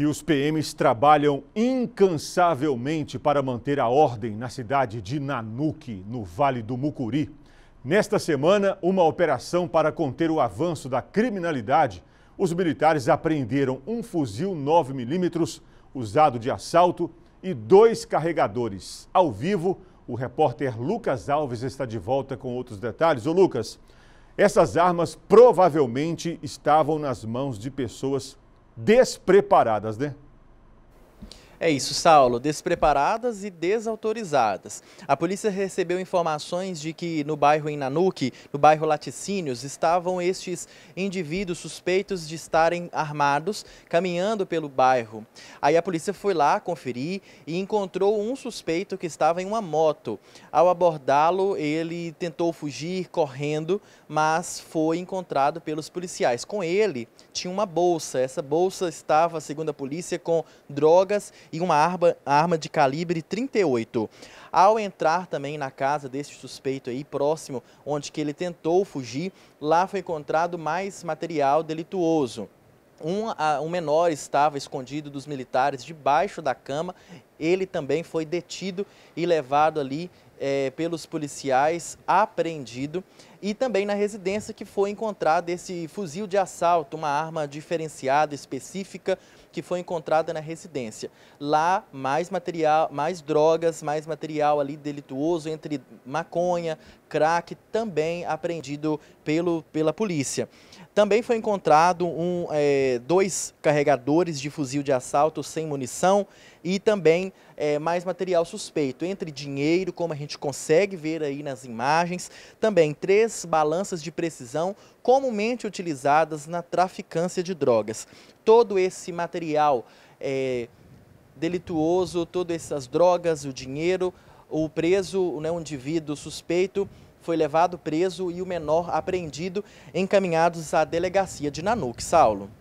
E os PMs trabalham incansavelmente para manter a ordem na cidade de Nanuque, no Vale do Mucuri. Nesta semana, uma operação para conter o avanço da criminalidade. Os militares apreenderam um fuzil 9mm usado de assalto e dois carregadores. Ao vivo, o repórter Lucas Alves está de volta com outros detalhes. Ô Lucas, essas armas provavelmente estavam nas mãos de pessoas despreparadas, né? É isso, Saulo. Despreparadas e desautorizadas. A polícia recebeu informações de que no bairro Inanuque, no bairro Laticínios, estavam estes indivíduos suspeitos de estarem armados caminhando pelo bairro. Aí a polícia foi lá conferir e encontrou um suspeito que estava em uma moto. Ao abordá-lo, ele tentou fugir correndo, mas foi encontrado pelos policiais. Com ele tinha uma bolsa. Essa bolsa estava, segundo a polícia, com drogas e uma arma, arma de calibre 38. Ao entrar também na casa desse suspeito aí próximo, onde que ele tentou fugir, lá foi encontrado mais material delituoso. Um, um, menor estava escondido dos militares debaixo da cama ele também foi detido e levado ali é, pelos policiais, apreendido. E também na residência que foi encontrado esse fuzil de assalto, uma arma diferenciada, específica, que foi encontrada na residência. Lá, mais material, mais drogas, mais material ali delituoso, entre maconha, crack, também apreendido pelo, pela polícia. Também foi encontrado um, é, dois carregadores de fuzil de assalto sem munição, e também é, mais material suspeito, entre dinheiro, como a gente consegue ver aí nas imagens, também três balanças de precisão comumente utilizadas na traficância de drogas. Todo esse material é, delituoso, todas essas drogas, o dinheiro, o preso, né, o indivíduo suspeito foi levado preso e o menor apreendido encaminhados à delegacia de Nanuque. Saulo.